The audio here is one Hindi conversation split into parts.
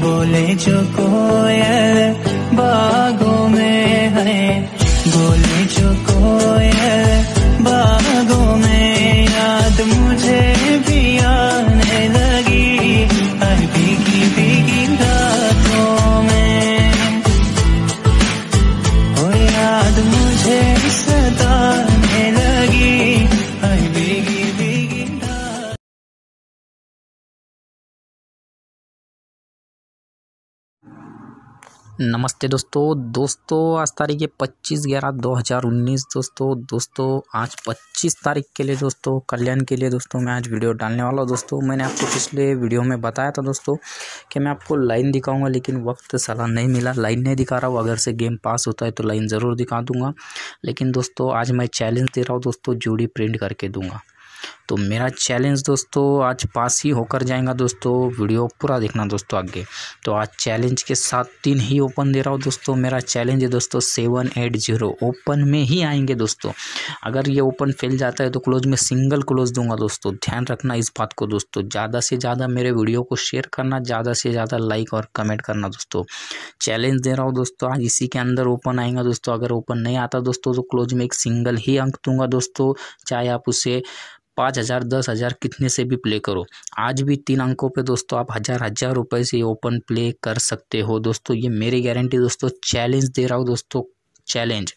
बोले जो कोयल बागों में है बोले जो कोयल नमस्ते दोस्तों दोस्तों आज तारीख है पच्चीस ग्यारह दो हज़ार उन्नीस दोस्तों दोस्तों आज पच्चीस तारीख के लिए दोस्तों कल्याण के लिए दोस्तों मैं आज वीडियो डालने वाला हूँ दोस्तों मैंने आपको पिछले वीडियो में बताया था दोस्तों कि मैं आपको लाइन दिखाऊंगा लेकिन वक्त सलाह नहीं मिला लाइन नहीं दिखा रहा हूँ अगर से गेम पास होता है तो लाइन ज़रूर दिखा दूँगा लेकिन दोस्तों आज मैं चैलेंज दे रहा हूँ दोस्तों जोड़ी प्रिंट करके दूँगा तो मेरा चैलेंज दोस्तों आज पास ही होकर जाएगा दोस्तों वीडियो पूरा देखना दोस्तों आगे तो आज चैलेंज के साथ तीन ही ओपन दे रहा हूँ दोस्तों मेरा चैलेंज है दोस्तों सेवन एट जीरो ओपन में ही आएंगे दोस्तों अगर ये ओपन फेल जाता है तो क्लोज में सिंगल क्लोज दूंगा दोस्तों ध्यान रखना इस बात को दोस्तों ज़्यादा से ज़्यादा मेरे वीडियो को शेयर करना ज़्यादा से ज़्यादा लाइक और कमेंट करना दोस्तों चैलेंज दे रहा हूँ दोस्तों आज इसी के अंदर ओपन आएगा दोस्तों अगर ओपन नहीं आता दोस्तों तो क्लोज में एक सिंगल ही अंक दूंगा दोस्तों चाहे आप उसे पाँच हज़ार दस हज़ार कितने से भी प्ले करो आज भी तीन अंकों पे दोस्तों आप हज़ार हज़ार रुपये से ओपन प्ले कर सकते हो दोस्तों ये मेरी गारंटी दोस्तों चैलेंज दे रहा हूँ दोस्तों चैलेंज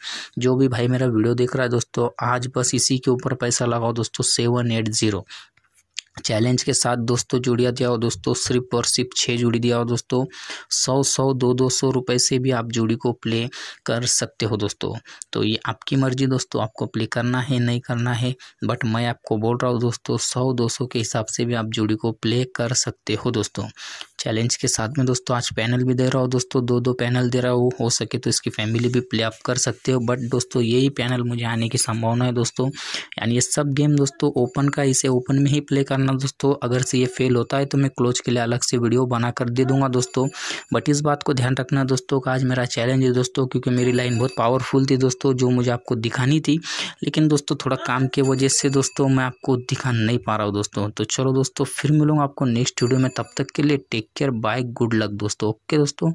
जो भी भाई मेरा वीडियो देख रहा है दोस्तों आज बस इसी के ऊपर पैसा लगाओ दोस्तों सेवन एट ज़ीरो चैलेंज के साथ दोस्तों जुड़िया दिया और दोस्तों सिर्फ और सिर्फ छः जुड़ी दिया और दोस्तों सौ सौ दो दो सौ रुपये से भी आप जुड़ी को प्ले कर सकते हो दोस्तों तो ये आपकी मर्जी दोस्तों आपको प्ले करना है नहीं करना है बट मैं आपको बोल रहा हूँ दोस्तों सौ दो सौ के हिसाब से भी आप जुड़ी को प्ले कर सकते हो दोस्तों चैलेंज के साथ में दोस्तों आज पैनल भी दे रहा हो दोस्तों दो दो पैनल दे रहा हो हो सके तो इसकी फैमिली भी प्ले अप कर सकते हो बट दोस्तों यही पैनल मुझे आने की संभावना है दोस्तों यानी ये सब गेम दोस्तों ओपन का इसे ओपन में ही प्ले करना दोस्तों अगर से ये फेल होता है तो मैं क्लोज के लिए अलग से वीडियो बना कर दे दूंगा दोस्तों बट इस बात को ध्यान रखना दोस्तों का आज मेरा चैलेंज है दोस्तों क्योंकि मेरी लाइन बहुत पावरफुल थी दोस्तों जो मुझे आपको दिखानी थी लेकिन दोस्तों थोड़ा काम की वजह से दोस्तों मैं आपको दिखा नहीं पा रहा हूँ दोस्तों तो चलो दोस्तों फिर मिलूँगा आपको नेक्स्ट वीडियो में तब तक के लिए take care bye good luck दोस्तों ओके दोस्तों